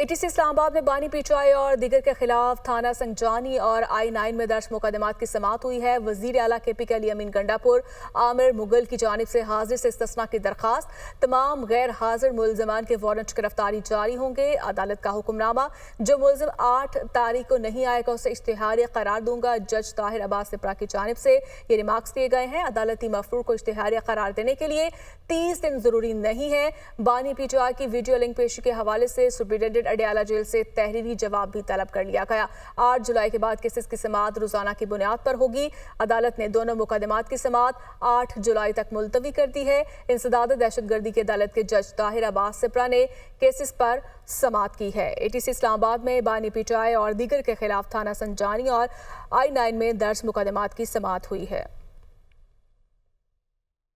ATC Islamabad में बानी पिचाई और दीगर के खिलाफ थाना संगजानी और आई नाइन में दर्ज मुकदमात की समात हुई है वजीर अला के पी के अली अमीन गंडापुर आमिर मुगल की जानब से हाजिर से इस्तना की दरख्वास्त तमाम गैर हाजिर मुलजमान के वारंट गिरफ्तारी जारी होंगे अदालत का हुक्मनामा जो मुलजम आठ तारीख को नहीं आएगा उसे इश्तहारी करार दूंगा जज ताहिर अब्बास सिपरा की जानब से ये रिमार्क्स दिए गए हैं अदालती मफरूर को इश्तहारी करार देने के लिए तीस दिन ज़रूरी नहीं है बानी पी की वीडियो लिंक पेशी के हवाले से सुप्रिटेंडेंट अडयाला जेल से तहरीरी जवाब भी तलब कर लिया गया आठ जुलाई के बाद केसेस की समात रोजाना की बुनियाद पर होगी अदालत ने दोनों मुकदमा की समात आठ जुलाई तक मुलतवी कर दी है इंसदाद दहशतगर्दी की अदालत के जज ताहिर अब्बास सिप्रा ने केसेस पर समात की है एटीसी इस्लामाबाद में बानी पिटाई और दीगर के खिलाफ थाना संजानी और आई नाइन में दर्ज मुकदमा की समात हुई है